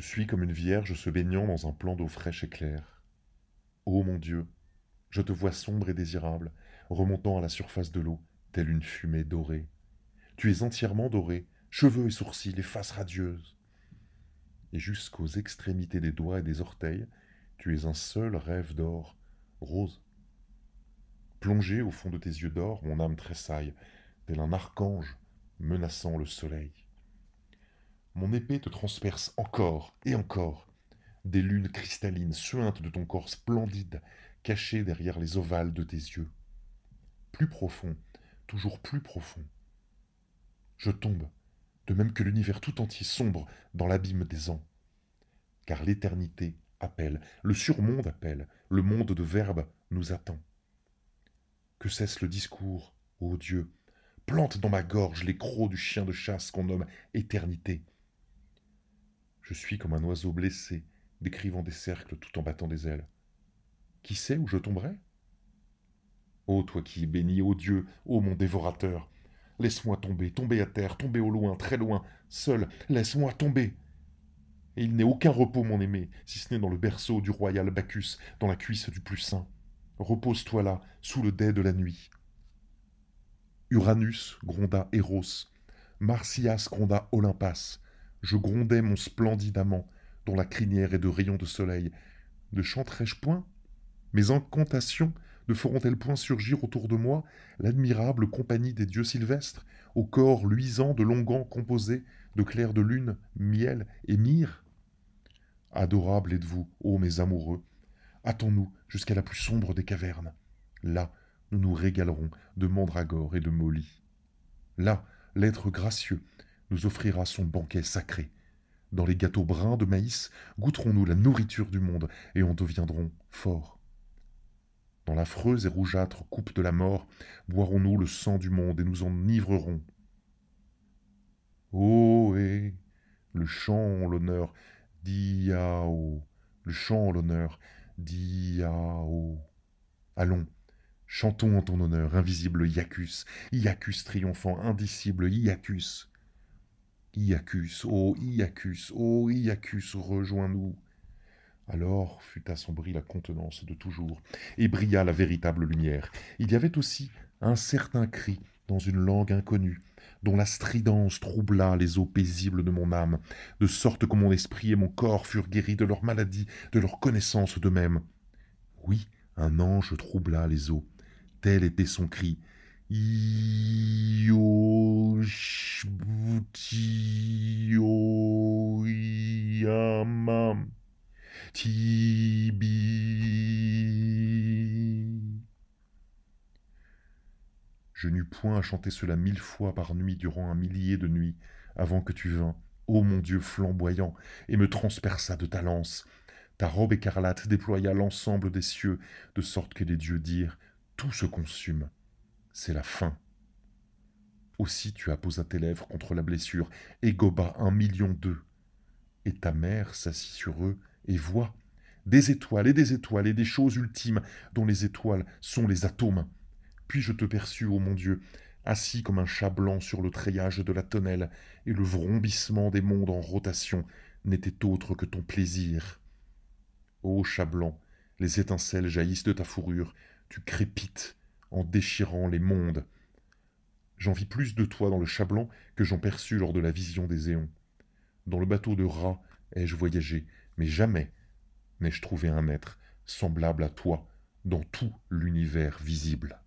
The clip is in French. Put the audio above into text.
Je suis comme une vierge se baignant dans un plan d'eau fraîche et claire. Ô mon Dieu, je te vois sombre et désirable, remontant à la surface de l'eau, telle une fumée dorée. Tu es entièrement dorée, cheveux et sourcils les faces radieuses. Et jusqu'aux extrémités des doigts et des orteils, tu es un seul rêve d'or, rose. Plongée au fond de tes yeux d'or, mon âme tressaille, tel un archange menaçant le soleil. Mon épée te transperce encore et encore. Des lunes cristallines suintes de ton corps splendide, cachées derrière les ovales de tes yeux. Plus profond, toujours plus profond. Je tombe, de même que l'univers tout entier sombre dans l'abîme des ans. Car l'éternité appelle, le surmonde appelle, le monde de verbe nous attend. Que cesse le discours, ô Dieu, plante dans ma gorge les crocs du chien de chasse qu'on nomme éternité. Je suis comme un oiseau blessé, décrivant des cercles tout en battant des ailes. Qui sait où je tomberai Ô toi qui es béni, ô Dieu, ô mon dévorateur, laisse-moi tomber, tomber à terre, tomber au loin, très loin, seul, laisse-moi tomber. Et il n'est aucun repos, mon aimé, si ce n'est dans le berceau du royal Bacchus, dans la cuisse du plus saint. Repose-toi là, sous le dais de la nuit. Uranus gronda Eros, Marcias gronda Olympas, je grondais mon splendide amant, dont la crinière est de rayons de soleil. Ne chanterai-je point Mes incantations ne feront-elles point surgir autour de moi l'admirable compagnie des dieux sylvestres, au corps luisant de longuants composés de clairs de lune, miel et myrrhe Adorable êtes-vous, ô mes amoureux Hâtons-nous jusqu'à la plus sombre des cavernes. Là, nous nous régalerons de mandragore et de molly. Là, l'être gracieux nous offrira son banquet sacré. Dans les gâteaux bruns de maïs, goûterons-nous la nourriture du monde et en deviendrons forts. Dans l'affreuse et rougeâtre coupe de la mort, boirons-nous le sang du monde et nous enivrerons. Oh, le chant l'honneur, diao, le chant l'honneur, diao. Allons, chantons en ton honneur, invisible Iacus, Iacus triomphant, indicible Iacus. Iacus, ô oh Iacus, ô oh Iacus, rejoins-nous. Alors fut assombrie la contenance de toujours, et brilla la véritable lumière. Il y avait aussi un certain cri dans une langue inconnue, dont la stridence troubla les eaux paisibles de mon âme, de sorte que mon esprit et mon corps furent guéris de leur maladie, de leur connaissance d'eux-mêmes. Oui, un ange troubla les eaux. Tel était son cri, je n'eus point à chanter cela mille fois par nuit durant un millier de nuits avant que tu vins, ô mon Dieu flamboyant, et me transperça de ta lance. Ta robe écarlate déploya l'ensemble des cieux, de sorte que les dieux dirent Tout se consume c'est la fin. Aussi tu apposas tes lèvres contre la blessure et goba un million d'eux. Et ta mère s'assit sur eux et voit des étoiles et des étoiles et des choses ultimes dont les étoiles sont les atomes. Puis je te perçus, ô mon Dieu, assis comme un chat blanc sur le treillage de la tonnelle, et le vrombissement des mondes en rotation n'était autre que ton plaisir. Ô chat blanc, les étincelles jaillissent de ta fourrure, tu crépites en déchirant les mondes. J'en vis plus de toi dans le chablon que j'en perçus lors de la vision des éons. Dans le bateau de rats ai-je voyagé, mais jamais n'ai-je trouvé un être semblable à toi dans tout l'univers visible.